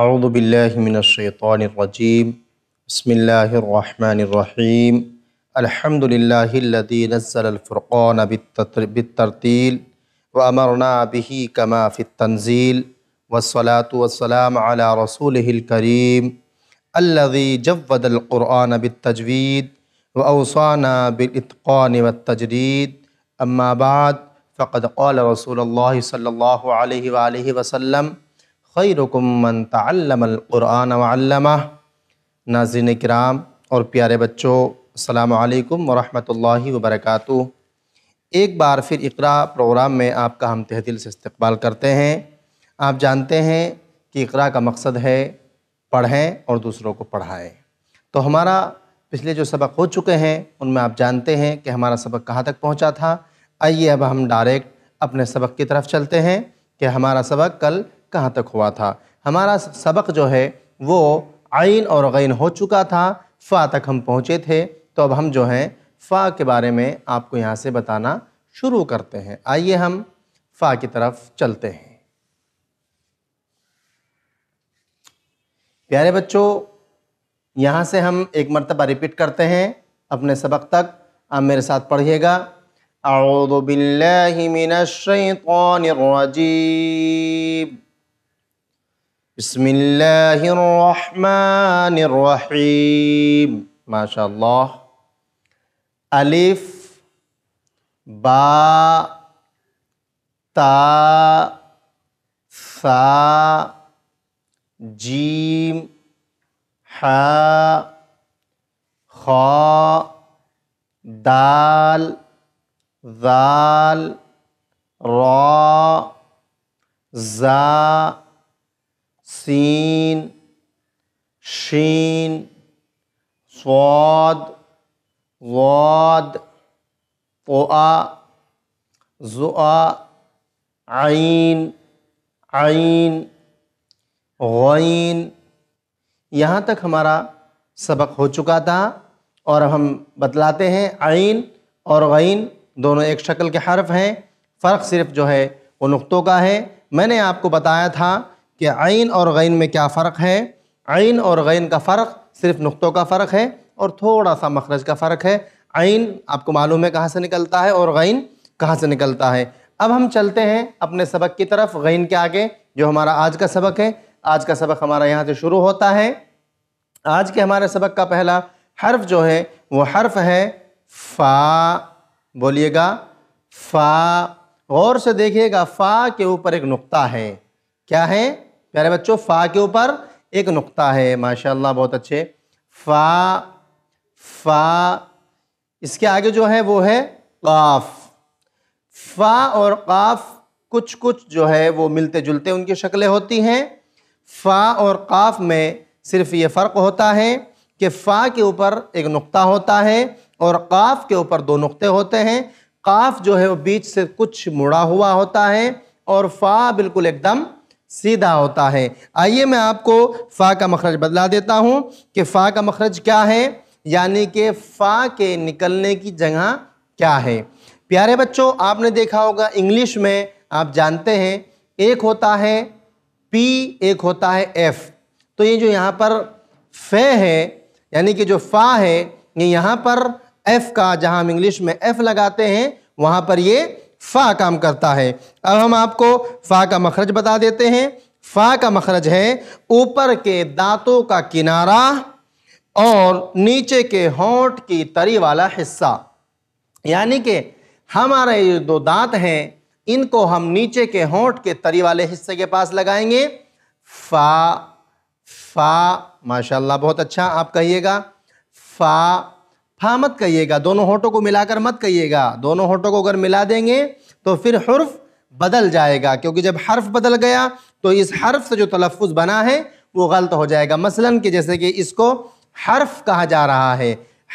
أعوذ بالله من الشيطان الرجيم بسم الله الرحمن الرحيم الحمد لله الذي نزل الفرقان بالترتيل وأمرنا به كما في التنزيل والصلاة والسلام على رسوله الكريم الذي جود القرآن بالتجويد وأوصانا بالإتقان والتجريد أما بعد فقد قال رسول الله صلى الله عليه وآله وسلم खैरकुमन तल्लमक़ुरान वल्लमा नाजिन कराम और प्यारे बच्चों अल्लाम वरहमल वबरक एक बार फिर इकरा प्रोग्राम में आपका हम तह दिल से इस्तकबाल करते हैं आप जानते हैं कि इकरा का मकसद है पढ़ें और दूसरों को पढ़ाएँ तो हमारा पिछले जो सबक हो चुके हैं उनमें आप जानते हैं कि हमारा सबक कहाँ तक पहुँचा था आइए अब हम डायरेक्ट अपने सबक की तरफ चलते हैं कि हमारा सबक कल कहाँ तक हुआ था हमारा सबक जो है वो आइन और गैन हो चुका था फ़ा तक हम पहुँचे थे तो अब हम जो हैं फ़ा के बारे में आपको यहाँ से बताना शुरू करते हैं आइए हम फ़ा की तरफ चलते हैं प्यारे बच्चों यहाँ से हम एक मरतबा रिपीट करते हैं अपने सबक तक आप मेरे साथ पढ़िएगा अउदबिल्लिमिनशैतरजीब بسم الله الرحمن الرحيم ما شاء الله ألف با تا ثا جيم حا خا دال ذال را ذا सीन शीन स्वाद वाद ओआ जुआ आइन आइन गैन यहाँ तक हमारा सबक हो चुका था और हम बतलाते हैं आइन और गैन दोनों एक शक्ल के हर्फ हैं फ़र्क सिर्फ जो है वो नुक़ों का है मैंने आपको बताया था कि आइन और गैन में क्या फ़र्क है आइन और गैन का फ़र्क सिर्फ नुक़ों का फ़र्क है और थोड़ा सा मखरज का फ़र्क है आइन आपको मालूम है कहाँ से निकलता है और गैन कहाँ से निकलता है अब हम चलते हैं अपने सबक की तरफ गैन के आगे जो हमारा आज का सबक है आज का सबक हमारा यहाँ से शुरू होता है आज के हमारे सबक का पहला हर्फ जो है वो हर्फ है फ़ा बोलिएगा फ़ा गौर से देखिएगा फ़ा के ऊपर एक नुक्ता है क्या है प्यारे बच्चों फ़ा के ऊपर एक नुक्ता है माशाल्लाह बहुत अच्छे फ़ा फ़ा इसके आगे जो है वो है काफ फ़ा और काफ कुछ कुछ जो है वो मिलते जुलते उनकी शक्लें होती हैं फ़ा और काफ में सिर्फ ये फ़र्क होता है कि फ़ा के ऊपर एक नुक्ता होता है और काफ के ऊपर दो नुक्ते होते हैं काफ जो है वो बीच से कुछ मुड़ा हुआ होता है और फ़ा बिल्कुल एकदम सीधा होता है आइए मैं आपको फ़ा का मखरज बदला देता हूँ कि फ़ा का मखरज क्या है यानी कि फ़ा के निकलने की जगह क्या है प्यारे बच्चों आपने देखा होगा इंग्लिश में आप जानते हैं एक होता है पी एक होता है एफ तो ये जो यहाँ पर फे है यानी कि जो फ़ा है ये यहाँ पर एफ का जहाँ हम इंग्लिश में एफ लगाते हैं वहाँ पर ये फ़ा काम करता है अब हम आपको फ़ा का मखरज बता देते हैं फ़ा का मखरज है ऊपर के दांतों का किनारा और नीचे के होंठ की तरी वाला हिस्सा यानी कि हमारे ये दो दांत हैं इनको हम नीचे के होंठ के तरी वाले हिस्से के पास लगाएंगे फा फा माशाल्लाह बहुत अच्छा आप कहिएगा फा हाँ मत कहिएगा दोनों होठों को मिलाकर मत कहिएगा दोनों होठों को अगर मिला देंगे तो फिर हर्फ बदल जाएगा क्योंकि जब हर्फ बदल गया तो इस हर्फ से जो तलफ़ बना है वो गलत हो जाएगा मसलन कि जैसे कि इसको हर्फ कहा जा रहा है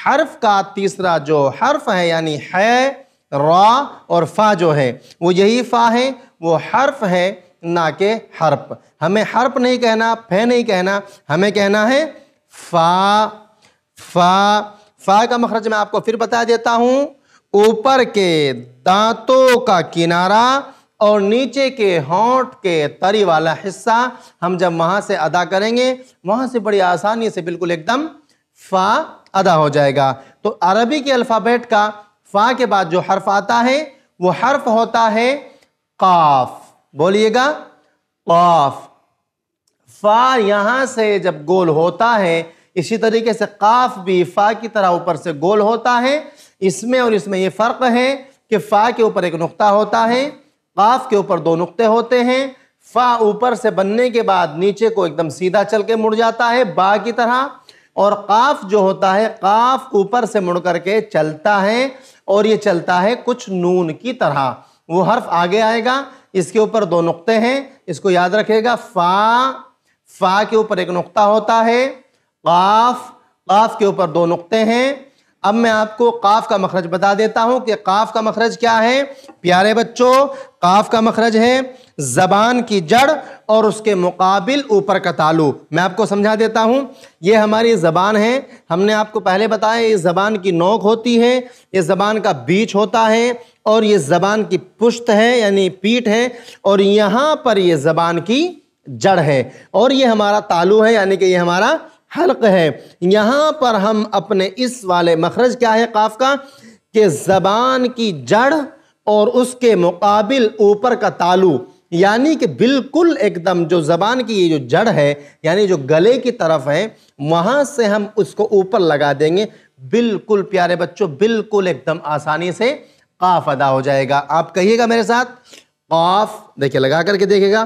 हर्फ का तीसरा जो हर्फ है यानी है रा और फ़ा जो है वो यही फ़ा है वो हर्फ है ना के हर्प हमें हर्प नहीं कहना फे नहीं कहना हमें कहना है फ़ा फ़ा फा का मखरज मैं आपको फिर बता देता हूं ऊपर के दांतों का किनारा और नीचे के होंठ के तरी वाला हिस्सा हम जब वहां से अदा करेंगे वहां से बड़ी आसानी से बिल्कुल एकदम फा अदा हो जाएगा तो अरबी के अल्फ़ाबेट का फा के बाद जो हर्फ आता है वो हर्फ होता है काफ बोलिएगा काफ फा यहां से जब गोल होता है इसी तरीके से काफ भी फ़ा की तरह ऊपर से गोल होता है इसमें और इसमें ये फ़र्क है कि फ़ा के ऊपर एक नुक्ता होता है काफ के ऊपर दो नुक्ते होते हैं फ़ा ऊपर से बनने के बाद नीचे को एकदम सीधा चल के मुड़ जाता है बा की तरह और काफ जो होता है काफ ऊपर से मुड़ करके चलता है और ये चलता है कुछ नून की तरह वो हर्फ आगे आएगा इसके ऊपर दो नुक्ते हैं इसको याद रखेगा फ़ा फ़ा के ऊपर एक नुकता होता है काफ काफ के ऊपर दो नुकते हैं अब मैं आपको काफ का मखरज बता देता हूं कि काफ का मखरज क्या है प्यारे बच्चों काफ का मखरज है जबान की जड़ और उसके मुकाबिल ऊपर का तालु मैं आपको समझा देता हूं ये हमारी ज़बान है हमने आपको पहले बताया ये ज़बान की नोक होती है ये ज़बान का बीच होता है और ये ज़बान की पुश्त है यानी पीठ है और यहाँ पर ये ज़बान की जड़ है और ये हमारा तालु है यानी कि ये हमारा हल्क है यहाँ पर हम अपने इस वाले मखरज क्या है काफ का कि ज़बान की जड़ और उसके मुकाबिल ऊपर का तालू यानी कि बिल्कुल एकदम जो ज़बान की ये जो जड़ है यानी जो गले की तरफ है वहाँ से हम उसको ऊपर लगा देंगे बिल्कुल प्यारे बच्चों बिल्कुल एकदम आसानी से काफ अदा हो जाएगा आप कहिएगा मेरे साथ काफ देखिए लगा करके देखेगा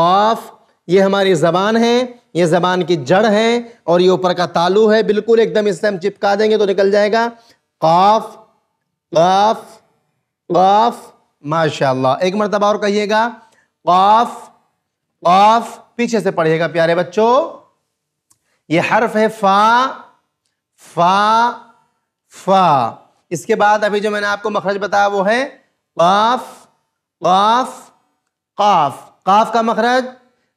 काफ ये हमारी ज़बान है ये ज़बान की जड़ है और ये ऊपर का तालू है बिल्कुल एकदम इससे हम चिपका देंगे तो निकल जाएगा काफ काफ काफ माशाल्लाह एक मरतबा और कहिएगा काफ काफ पीछे से पढ़िएगा प्यारे बच्चों ये हर्फ है फा फा फा इसके बाद अभी जो मैंने आपको मखरज बताया वो है काफ काफ काफ काफ का मखरज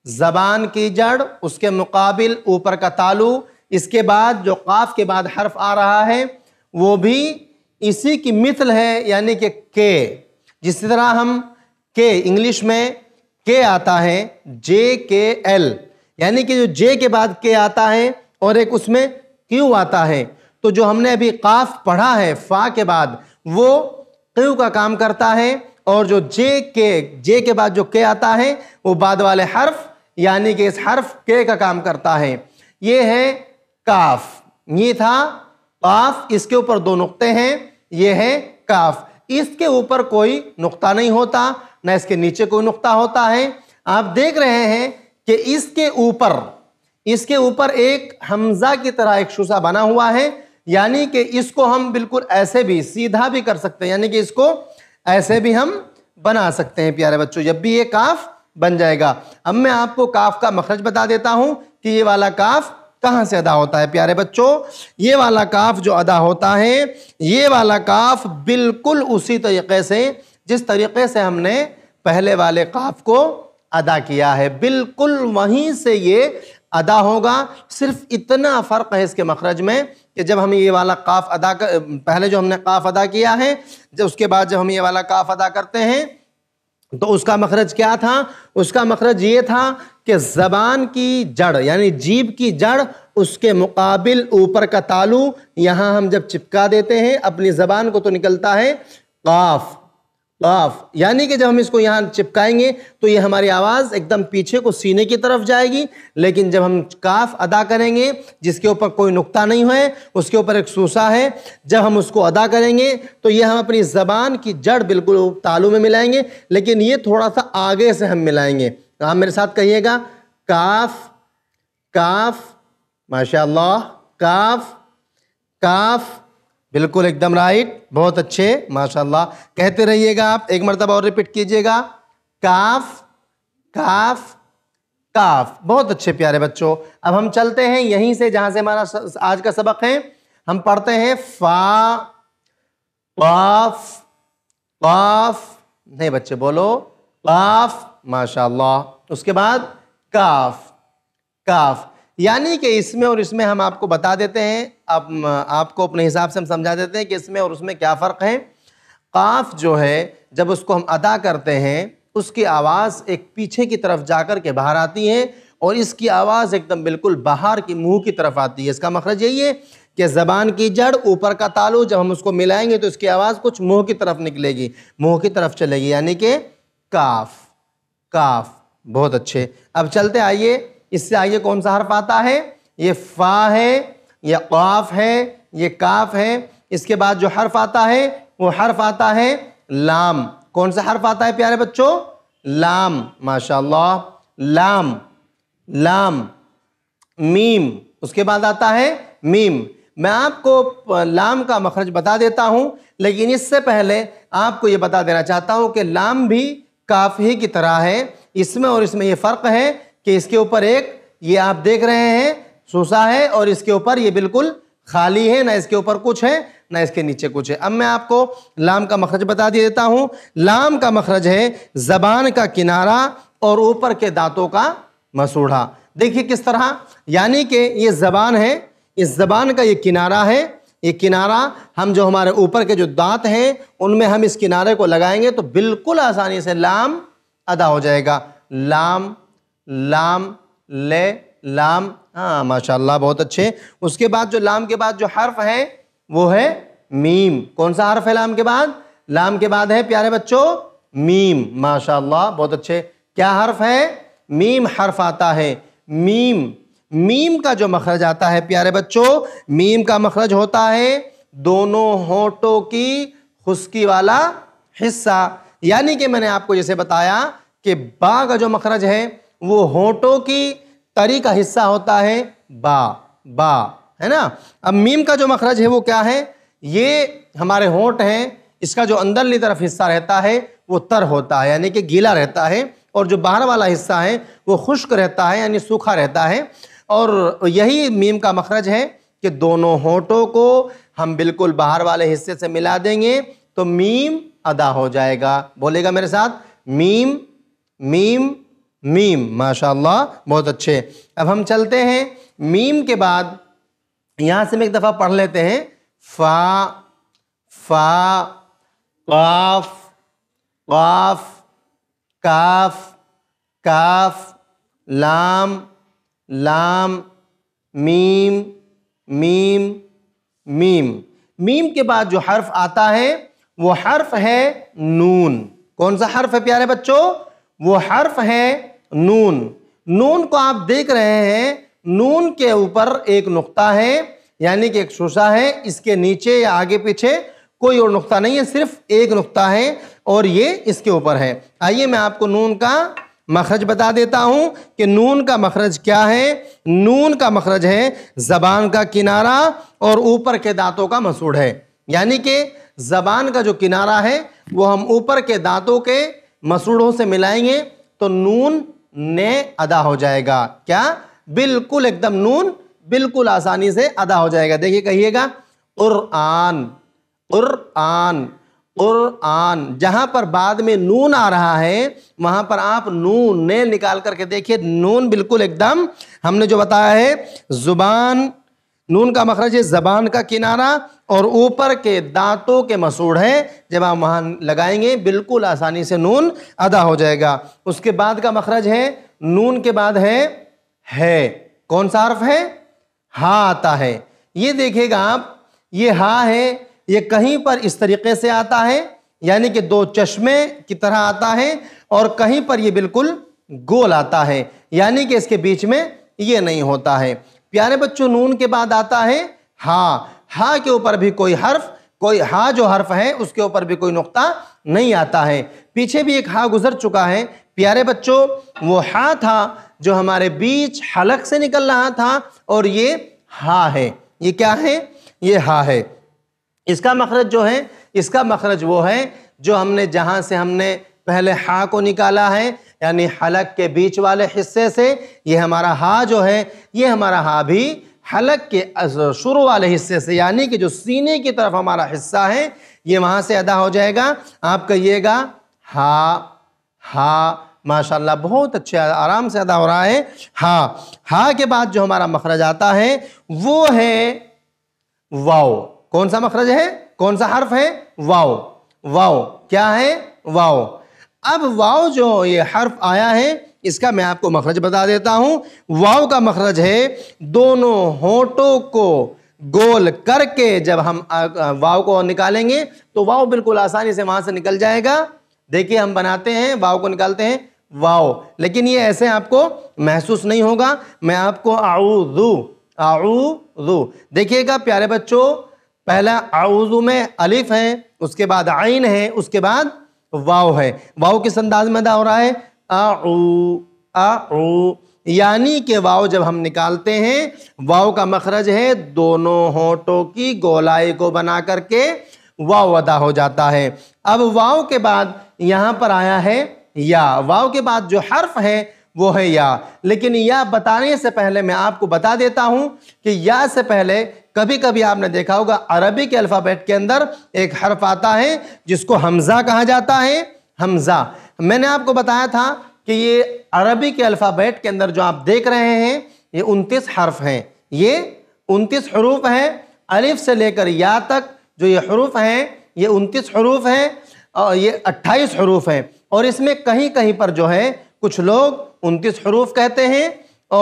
ज़बान की जड़ उसके मुकाबिल ऊपर का तालु इसके बाद जो काफ के बाद हर्फ आ रहा है वो भी इसी की मिथल है यानी कि के जिस तरह हम के इंग्लिश में के आता है जे के एल यानी कि जो जे के बाद के आता है और एक उसमें क्यू आता है तो जो हमने अभी काफ पढ़ा है फा के बाद वो क्यू का काम करता है और जो जे के जे के बाद जो के आता है वो बाद वाले हर्फ यानी कि इस हर्फ के का काम करता है ये है काफ ये था काफ इसके ऊपर दो नुक्ते हैं ये है काफ इसके ऊपर कोई नुक्ता नहीं होता ना इसके नीचे कोई नुक्ता होता है आप देख रहे हैं कि इसके ऊपर इसके ऊपर एक हमजा की तरह एक शुसा बना हुआ है यानी कि इसको हम बिल्कुल ऐसे भी सीधा भी कर सकते हैं यानी कि इसको ऐसे भी हम बना सकते हैं प्यारे बच्चों जब भी ये काफ बन जाएगा अब मैं आपको काफ का मखरज बता देता हूं कि ये वाला काफ कहाँ से अदा होता है प्यारे बच्चों ये वाला काफ जो अदा होता है ये वाला काफ बिल्कुल उसी तरीके से जिस तरीके से हमने पहले वाले काफ को अदा किया है बिल्कुल वहीं से ये अदा होगा सिर्फ इतना फ़र्क है इसके मखरज में कि जब हम ये वाला काफ अदा कर पहले जो हमने काफ अदा किया है जब उसके बाद जब हम ये वाला काफ अदा करते हैं तो उसका मखरज क्या था उसका मखरज ये था कि ज़बान की जड़ यानी जीभ की जड़ उसके मुकाबिल ऊपर का तालू यहाँ हम जब चिपका देते हैं अपनी ज़बान को तो निकलता है काफ काफ यानी कि जब हम इसको यहाँ चिपकाएंगे तो ये हमारी आवाज़ एकदम पीछे को सीने की तरफ जाएगी लेकिन जब हम काफ अदा करेंगे जिसके ऊपर कोई नुकता नहीं है उसके ऊपर एक सूसा है जब हम उसको अदा करेंगे तो ये हम अपनी ज़बान की जड़ बिल्कुल तालू में मिलाएंगे लेकिन ये थोड़ा सा आगे से हम मिलाएंगे तो आप मेरे साथ कहिएगा काफ काफ माशा काफ काफ बिल्कुल एकदम राइट बहुत अच्छे माशाल्लाह कहते रहिएगा आप एक मरतब और रिपीट कीजिएगा काफ काफ काफ बहुत अच्छे प्यारे बच्चों अब हम चलते हैं यहीं से जहां से हमारा आज का सबक है हम पढ़ते हैं फा काफ काफ नहीं बच्चे बोलो काफ माशाल्लाह उसके बाद काफ काफ यानी कि इसमें और इसमें हम आपको बता देते हैं अब आपको अपने हिसाब से हम समझा देते हैं कि इसमें और उसमें क्या फ़र्क है काफ जो है जब उसको हम अदा करते हैं उसकी आवाज़ एक पीछे की तरफ जाकर के बाहर आती है और इसकी आवाज़ एकदम बिल्कुल बाहर की मुंह की तरफ आती है इसका मखरज यही है कि ज़बान की जड़ ऊपर का तालु जब हम उसको मिलाएंगे तो इसकी आवाज़ कुछ मुंह की तरफ निकलेगी मुंह की तरफ चलेगी यानी कि काफ काफ बहुत अच्छे अब चलते आइए इससे आइए कौन सा हर्फ आता है ये फ़ा है ये काफ है ये काफ है इसके बाद जो हर्फ आता है वो हर्फ आता है लाम कौन सा हर्फ आता है प्यारे बच्चों लाम माशाल्लाह लाम लाम मीम उसके बाद आता है मीम मैं आपको लाम का मखरज बता देता हूँ लेकिन इससे पहले आपको ये बता देना चाहता हूँ कि लाम भी काफ ही की तरह है इसमें और इसमें ये फ़र्क है कि इसके ऊपर एक ये आप देख रहे हैं सूसा है और इसके ऊपर ये बिल्कुल खाली है ना इसके ऊपर कुछ है ना इसके नीचे कुछ है अब मैं आपको लाम का मखरज बता दिया देता हूँ लाम का मखरज है जबान का किनारा और ऊपर के दांतों का मसूढ़ा देखिए किस तरह यानी कि ये जबान है इस जबान का ये किनारा है ये किनारा हम जो हमारे ऊपर के जो दांत हैं उनमें हम इस किनारे को लगाएंगे तो बिल्कुल आसानी से लाम अदा हो जाएगा लाम लाम ले लाम हाँ माशाल्लाह बहुत अच्छे उसके बाद जो लाम के बाद जो हर्फ है वो है मीम कौन सा हर्फ है लाम के बाद लाम के बाद है प्यारे बच्चों मीम माशाल्लाह बहुत अच्छे क्या हर्फ है मीम हर्फ आता है मीम मीम का जो मखरज आता है प्यारे बच्चों मीम का मखरज होता है दोनों होठों की खुशकी वाला हिस्सा यानी कि मैंने आपको जैसे बताया कि बा का जो मखरज है वो होठों की तरी का हिस्सा होता है बा बा है ना अब मीम का जो मखरज है वो क्या है ये हमारे होंठ हैं इसका जो अंदरली तरफ हिस्सा रहता है वो तर होता है यानी कि गीला रहता है और जो बाहर वाला हिस्सा है वो खुश्क रहता है यानी सूखा रहता है और यही मीम का मखरज है कि दोनों होठों को हम बिल्कुल बाहर वाले हिस्से से मिला देंगे तो मीम अदा हो जाएगा बोलेगा मेरे साथ मीम मीम मीम माशाल्लाह बहुत अच्छे अब हम चलते हैं मीम के बाद यहाँ से मैं एक दफ़ा पढ़ लेते हैं फा फा काफ काफ काफ काफ लाम लाम मीम मीम मीम मीम के बाद जो हर्फ आता है वो हर्फ है नून कौन सा हर्फ है प्यारे बच्चों वो हर्फ है नून नून को आप देख रहे हैं नून के ऊपर एक नुक्ता है यानी कि एक शोषा है इसके नीचे या आगे पीछे कोई और नुक्ता नहीं है सिर्फ एक नुक्ता है और ये इसके ऊपर है आइए मैं आपको नून का मखरज बता देता हूं कि नून का मखरज क्या है नून का मखरज है जबान का किनारा और ऊपर के दांतों का मसूड़ है यानी कि जबान का जो किनारा है वो हम ऊपर के दांतों के मसूड़ों से मिलाएंगे तो नून ने अदा हो जाएगा क्या बिल्कुल एकदम नून बिल्कुल आसानी से अदा हो जाएगा देखिए कहिएगा आन उर आन जहां पर बाद में नून आ रहा है वहां पर आप नून ने निकाल करके देखिए नून बिल्कुल एकदम हमने जो बताया है जुबान नून का मखरज ज़बान का किनारा और ऊपर के दांतों के मसूड़ हैं जब आप वहाँ लगाएंगे बिल्कुल आसानी से नून अदा हो जाएगा उसके बाद का मखरज है नून के बाद है है कौन सा अर्फ है हा आता है ये देखेगा आप ये हा है ये कहीं पर इस तरीके से आता है यानी कि दो चश्मे की तरह आता है और कहीं पर ये बिल्कुल गोल आता है यानी कि इसके बीच में ये नहीं होता है प्यारे बच्चों नून के बाद आता है हा हा के ऊपर भी कोई हर्फ कोई हा जो हर्फ है उसके ऊपर भी कोई नुकता नहीं आता है पीछे भी एक हा गुजर चुका है प्यारे बच्चों वो हा था जो हमारे बीच हलक से निकल रहा था और ये हा है ये क्या है ये हा है इसका मखरज जो है इसका मखरज वो है जो हमने जहां से हमने पहले हा को निकाला है यानी हलक के बीच वाले हिस्से से ये हमारा हा जो है ये हमारा हा भी हलक के शुरू वाले हिस्से से यानी कि जो सीने की तरफ हमारा हिस्सा है ये वहाँ से अदा हो जाएगा आप कहिएगा हा हा माशाल्लाह बहुत अच्छे आराम से अदा हो रहा है हा हा के बाद जो हमारा मखरज आता है वो है वाओ कौन सा मखरज है कौन सा हर्फ है वाओ वाओ क्या है वाओ अब वाव जो ये हर्फ आया है इसका मैं आपको मखरज बता देता हूँ वाव का मखरज है दोनों होटों को गोल करके जब हम वाव को निकालेंगे तो वाव बिल्कुल आसानी से वहाँ से निकल जाएगा देखिए हम बनाते हैं वाव को निकालते हैं वाव लेकिन ये ऐसे आपको महसूस नहीं होगा मैं आपको आऊजू आऊ देखिएगा प्यारे बच्चों पहला आऊजू में अलिफ है उसके बाद आइन है उसके बाद वाव है वाव किस अंदाज में अदा हो रहा है आ आ यानी के वाव जब हम निकालते हैं वाव का मखरज है दोनों होठों की गोलाई को बना करके वाव अदा हो जाता है अब वाव के बाद यहाँ पर आया है या वाव के बाद जो हर्फ है वो है या लेकिन या बताने से पहले मैं आपको बता देता हूं कि या से पहले कभी कभी आपने देखा होगा अरबी के अल्फ़ाबेट के अंदर एक हर्फ आता है जिसको हमज़ा कहा जाता है हमज़ा मैंने आपको बताया था कि ये अरबी के अल्फ़ाबेट के अंदर जो आप देख रहे हैं ये उनतीस हर्फ हैं ये उनतीस हरूफ हैं अलिफ से लेकर या तक जो ये हरूफ हैं ये उनतीस हरूफ हैं और ये अट्ठाईस हरूफ हैं और इसमें कहीं कहीं पर जो है कुछ लोग उनतीस हरूफ कहते हैं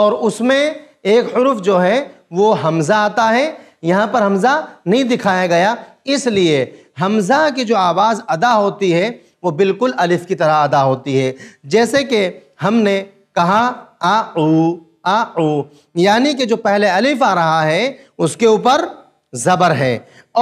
और उसमें एक हरूफ जो है वो हमज़ा आता है यहाँ पर हमज़ा नहीं दिखाया गया इसलिए हमज़ा की जो आवाज़ अदा होती है वो बिल्कुल अलिफ की तरह अदा होती है जैसे कि हमने कहा आ ऊ आ ऊ यानी कि जो पहले अलिफ आ रहा है उसके ऊपर ज़बर है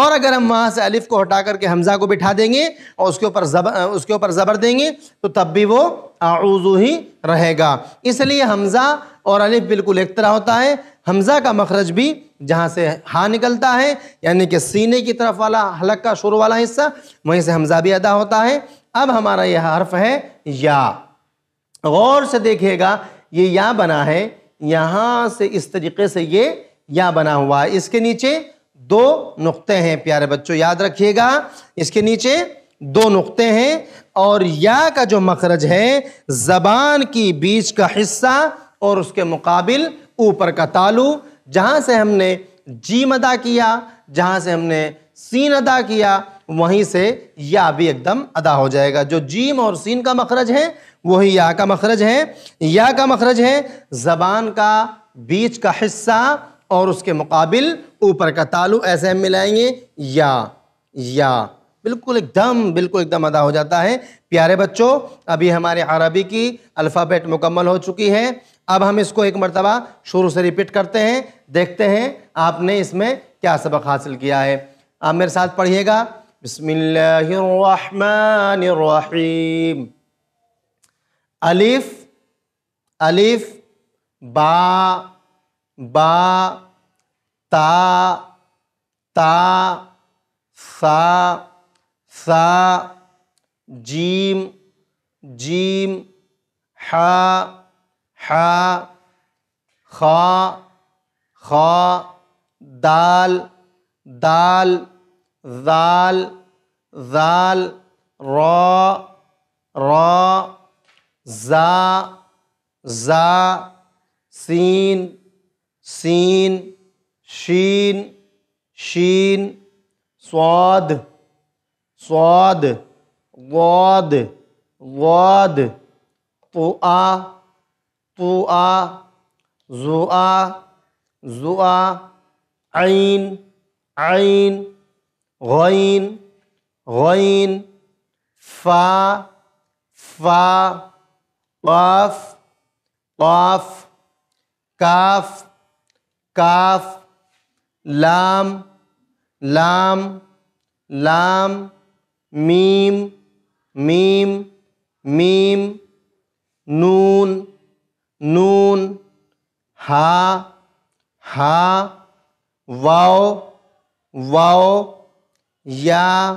और अगर हम वहाँ से अलिफ को हटा करके हमज़ा को बिठा देंगे और उसके ऊपर ज़बर उसके ऊपर ज़बर देंगे तो तब भी वो आउज़ू ही रहेगा इसलिए हमज़ा और अलिफ बिल्कुल एक तरह होता है हमज़ा का मखरज भी जहाँ से हा निकलता है यानी कि सीने की तरफ वाला हलक का शुरू वाला हिस्सा वहीं से हमज़ा भी अदा होता है अब हमारा यह हर्फ है या गौर से देखिएगा ये या बना है यहाँ से इस तरीके से ये या बना हुआ है इसके नीचे दो नुक्ते हैं प्यारे बच्चों याद रखिएगा इसके नीचे दो नुक्ते हैं और या का जो मखरज है ज़बान की बीच का हिस्सा और उसके मुकाबिल ऊपर का तालु जहां से हमने जीम अदा किया जहां से हमने सीन अदा किया वहीं से या भी एकदम अदा हो जाएगा जो जीम और सीन का मखरज है वही या का मखरज है या का मखरज है जबान का बीच का हिस्सा और उसके मुकाबिल ऊपर का तालु ऐसे हम मिलाएंगे या या बिल्कुल एकदम बिल्कुल एकदम अदा हो जाता है प्यारे बच्चों अभी हमारे अरबी की अल्फ़ाबेट मुकम्मल हो चुकी है अब हम इसको एक मरतबा शुरू से रिपीट करते हैं देखते हैं आपने इसमें क्या सबक हासिल किया है आप मेरे साथ पढ़िएगा बसमीम अलिफ अलिफ बा बा ता ता सा सा जीम जीम हा हा खा खा दाल दाल दाल दाल रा रा जा जा सीन सीन शीन शीन स्वाद صاد ضاد ضاد طاء طاء زؤا زؤا عين عين غين غين فا فا قاف قاف كاف كاف لام لام لام मीम मीम मीम नून नून हा हा वाओ वाओ या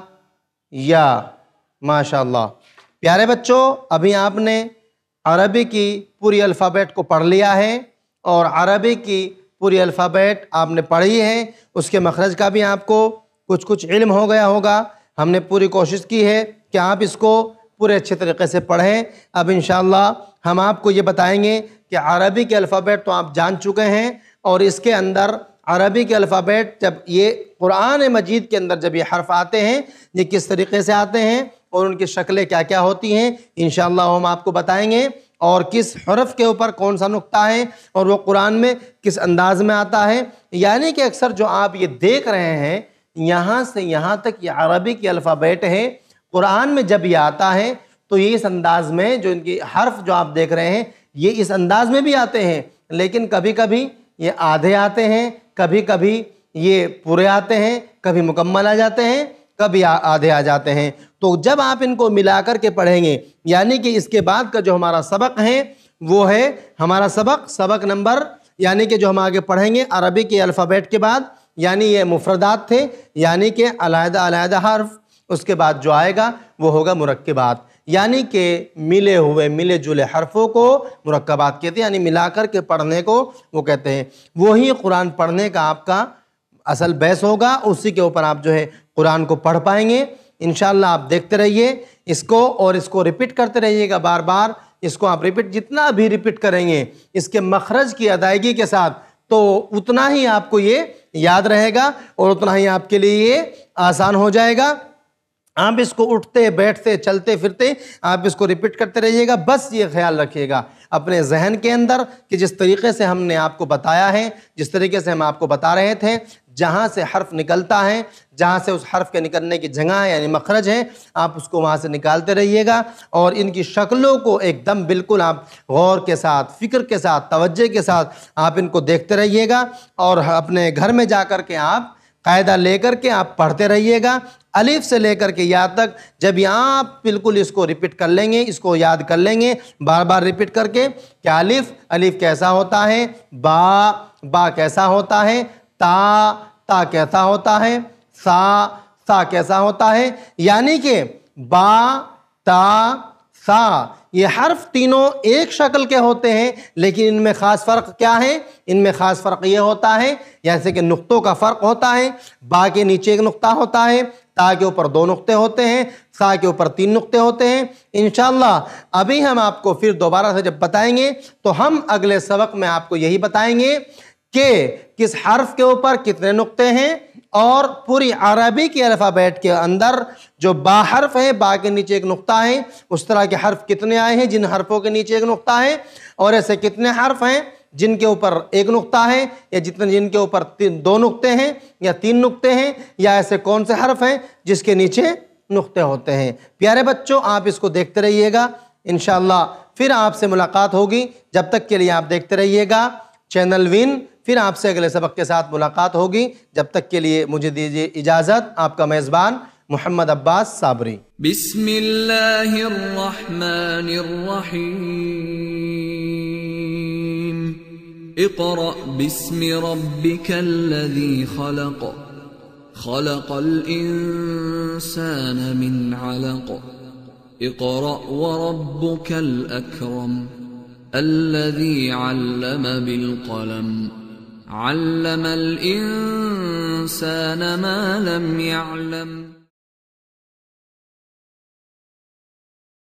या माशाल्लाह प्यारे बच्चों अभी आपने अरबी की पूरी अल्फ़ाबेट को पढ़ लिया है और अरबी की पूरी अल्फ़ाबेट आपने पढ़ी है उसके मखरज का भी आपको कुछ कुछ इल्म हो गया होगा हमने पूरी कोशिश की है कि आप इसको पूरे अच्छे तरीके से पढ़ें अब इन हम आपको ये बताएंगे कि अरबी के अल्फ़ाबेट तो आप जान चुके हैं और इसके अंदर अरबी के अल्फ़ाबेट जब ये कुरान मजीद के अंदर जब ये हर्फ आते हैं ये किस तरीके से आते हैं और उनकी शक्लें क्या क्या होती हैं इन हम आपको बताएँगे और किस हरफ के ऊपर कौन सा नुकता है और वो कुरान में किस अंदाज में आता है यानी कि अक्सर जो आप ये देख रहे हैं यहाँ से यहाँ तक ये अरबी के अल्फ़ाबेट है कुरान में जब ये आता है तो ये इस अंदाज में जो इनके हर्फ जो आप देख रहे हैं ये इस अंदाज में भी आते हैं लेकिन कभी कभी ये आधे आते हैं कभी कभी ये पूरे आते हैं कभी मुकम्मल आ जाते हैं कभी आधे आ जाते हैं तो जब आप इनको मिला कर के पढ़ेंगे यानी कि इसके बाद का जो हमारा सबक है वो है हमारा सबक सबक नंबर यानी कि जो हम आगे पढ़ेंगे अरबी के अल्फ़ाबेट के बाद यानी ये मुफरदात थे यानी कि अलहदा हर्फ उसके बाद जो आएगा वो होगा मुरक्बात यानी कि मिले हुए मिले जुले हरफों को मुरक्बात कहते हैं यानी मिला कर के पढ़ने को वो कहते हैं वही कुरान पढ़ने का आपका असल बहस होगा उसी के ऊपर आप जो है कुरान को पढ़ पाएंगे इन आप देखते रहिए इसको और इसको रिपीट करते रहिएगा बार बार इसको आप रिपीट जितना भी रिपीट करेंगे इसके मखरज की अदायगी के साथ तो उतना ही आपको ये याद रहेगा और उतना ही आपके लिए ये आसान हो जाएगा आप इसको उठते बैठते चलते फिरते आप इसको रिपीट करते रहिएगा बस ये ख्याल रखिएगा अपने जहन के अंदर कि जिस तरीके से हमने आपको बताया है जिस तरीके से हम आपको बता रहे थे जहाँ से हर्फ निकलता है जहाँ से उस हर्फ के निकलने की जगह यानी मखरज है आप उसको वहाँ से निकालते रहिएगा और इनकी शक्लों को एकदम बिल्कुल आप गौर के साथ फ़िक्र के साथ तवज्जे के साथ आप इनको देखते रहिएगा और अपने घर में जा कर के आप कायदा लेकर के आप पढ़ते रहिएगा अलिफ से लेकर के याद तक जब आप बिल्कुल इसको रिपीट कर लेंगे इसको याद कर लेंगे बार बार रिपीट करके क्या अलिफ अलिफ कैसा होता है बा बा कैसा होता है ता ता कैसा होता है सा सा कैसा होता है यानी कि बा ता सा ये हर्फ तीनों एक शक्ल के होते हैं लेकिन इनमें ख़ास फ़र्क क्या है इनमें ख़ास फ़र्क ये होता है जैसे कि नुक्तों का फ़र्क होता है बा के नीचे एक नुक्ता होता है ता के ऊपर दो नुक्ते होते हैं सा के ऊपर तीन नुक्ते होते हैं इन अभी हम आपको फिर दोबारा से जब बताएंगे तो हम अगले सबक में आपको यही बताएंगे कि किस हर्फ के ऊपर कितने नुक्ते हैं और पूरी अरबी के अल्फ़ाबेट के अंदर जो बा हर्फ है बा के नीचे एक नुक्ता है उस तरह के हर्फ कितने आए हैं जिन हर्फों के नीचे एक नुक्ता है और ऐसे कितने हर्फ हैं जिनके ऊपर एक नुक्ता है या जितने जिनके ऊपर दो नुक्ते हैं या तीन नुक्ते हैं या ऐसे कौन से हर्फ हैं जिसके नीचे नुक्ते होते हैं प्यारे बच्चों आप इसको देखते रहिएगा इन फिर आपसे मुलाकात होगी जब तक के लिए आप देखते रहिएगा चैनल विन फिर आपसे अगले सबक के साथ मुलाकात होगी जब तक के लिए मुझे दीजिए इजाज़त आपका मेज़बान मोहम्मद अब्बास साबरी اقرأ باسم ربك الذي خلق خلق الإنسان من علق اقرأ وربك الأكرم الذي علم بالقلم علم الإنسان ما لم يعلم